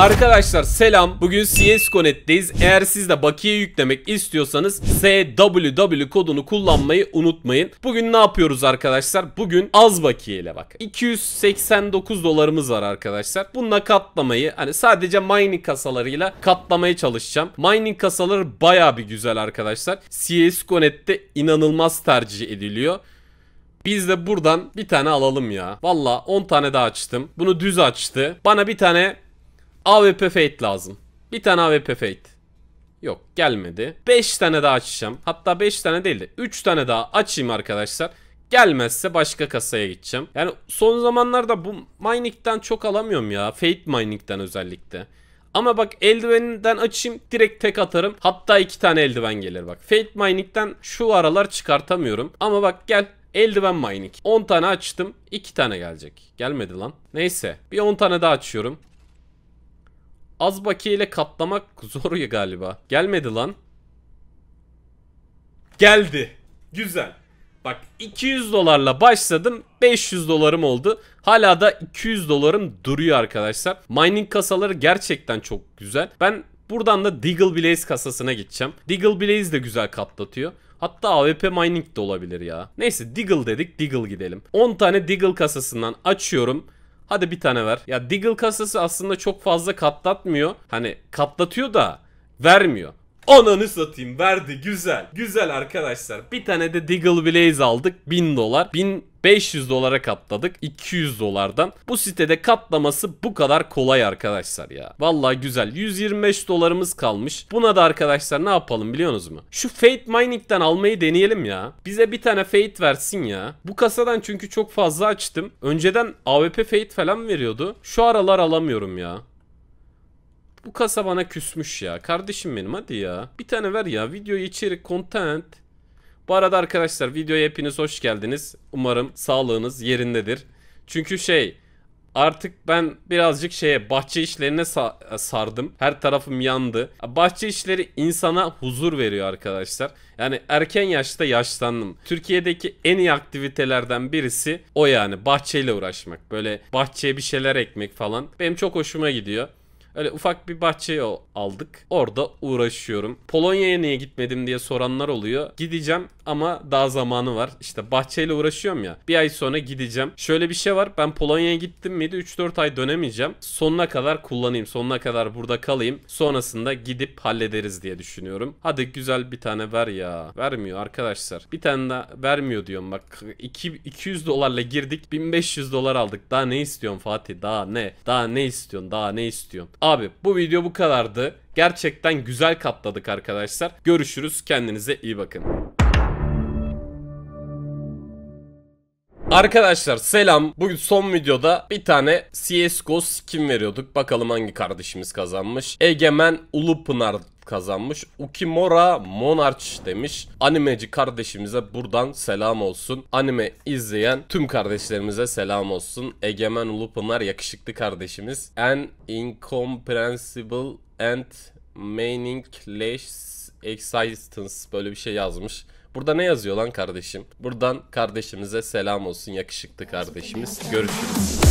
Arkadaşlar selam. Bugün CSConnect'teyiz. Eğer siz de bakiye yüklemek istiyorsanız SWW kodunu kullanmayı unutmayın. Bugün ne yapıyoruz arkadaşlar? Bugün az bakiyeyle bak. 289 dolarımız var arkadaşlar. Bununla katlamayı hani sadece mining kasalarıyla katlamaya çalışacağım. Mining kasaları baya bir güzel arkadaşlar. CSConnect'te inanılmaz tercih ediliyor. Biz de buradan bir tane alalım ya. Valla 10 tane daha açtım. Bunu düz açtı. Bana bir tane AWP Fate lazım. Bir tane AWP Fate. Yok gelmedi. 5 tane daha açacağım. Hatta 5 tane değil de 3 tane daha açayım arkadaşlar. Gelmezse başka kasaya gideceğim. Yani son zamanlarda bu mining'den çok alamıyorum ya. Fate mining'den özellikle. Ama bak eldiveninden açayım direkt tek atarım. Hatta iki tane eldiven gelir bak. Fate Mining'den şu aralar çıkartamıyorum. Ama bak gel eldiven mining. 10 tane açtım 2 tane gelecek. Gelmedi lan. Neyse bir 10 tane daha açıyorum. Az bakiye katlamak zor ya galiba. Gelmedi lan. Geldi. Güzel. Bak 200 dolarla başladım 500 dolarım oldu. Hala da 200 dolarım duruyor arkadaşlar. Mining kasaları gerçekten çok güzel. Ben buradan da Deagle Blaze kasasına geçeceğim. Deagle Blaze de güzel katlatıyor. Hatta AWP mining de olabilir ya. Neyse Deagle dedik Deagle gidelim. 10 tane Deagle kasasından açıyorum. Hadi bir tane ver. Ya Diggle kasası aslında çok fazla katlatmıyor. Hani katlatıyor da vermiyor. Ananı satayım verdi güzel. Güzel arkadaşlar. Bir tane de Diggle Blaze aldık 1000 dolar. 1000 500 dolara katladık 200 dolardan. Bu sitede katlaması bu kadar kolay arkadaşlar ya. Vallahi güzel. 125 dolarımız kalmış. Buna da arkadaşlar ne yapalım biliyorsunuz mu? Şu Fate Mining'den almayı deneyelim ya. Bize bir tane Fate versin ya. Bu kasadan çünkü çok fazla açtım. Önceden AWP Fate falan veriyordu. Şu aralar alamıyorum ya. Bu kasa bana küsmüş ya. Kardeşim benim hadi ya. Bir tane ver ya. Video içerik content. Bu arada arkadaşlar videoya hepiniz hoş geldiniz. Umarım sağlığınız yerindedir. Çünkü şey artık ben birazcık şeye bahçe işlerine sa e, sardım. Her tarafım yandı. Bahçe işleri insana huzur veriyor arkadaşlar. Yani erken yaşta yaşlandım. Türkiye'deki en iyi aktivitelerden birisi o yani bahçeyle uğraşmak. Böyle bahçeye bir şeyler ekmek falan. Benim çok hoşuma gidiyor. Öyle ufak bir bahçeyi aldık. Orada uğraşıyorum. Polonya'ya niye gitmedim diye soranlar oluyor. Gideceğim ama daha zamanı var. İşte bahçeyle uğraşıyorum ya. Bir ay sonra gideceğim. Şöyle bir şey var. Ben Polonya'ya gittim miydi 3-4 ay dönemeyeceğim. Sonuna kadar kullanayım. Sonuna kadar burada kalayım. Sonrasında gidip hallederiz diye düşünüyorum. Hadi güzel bir tane ver ya. Vermiyor arkadaşlar. Bir tane daha vermiyor diyorum bak. 200 dolarla girdik. 1500 dolar aldık. Daha ne istiyorsun Fatih? Daha ne? Daha ne istiyorsun? Daha ne istiyorsun? Abi bu video bu kadardı. Gerçekten güzel katladık arkadaşlar. Görüşürüz. Kendinize iyi bakın. Arkadaşlar selam. Bugün son videoda bir tane CSGO skin veriyorduk. Bakalım hangi kardeşimiz kazanmış. Egemen Ulupınar kazanmış. Ukimora Monarch demiş. Animeci kardeşimize buradan selam olsun. Anime izleyen tüm kardeşlerimize selam olsun. Egemen Ulupınar yakışıklı kardeşimiz. An incomprehensible and meaningless existence böyle bir şey yazmış. Burada ne yazıyor lan kardeşim? Buradan kardeşimize selam olsun yakışıklı kardeşimiz. Görüşürüz.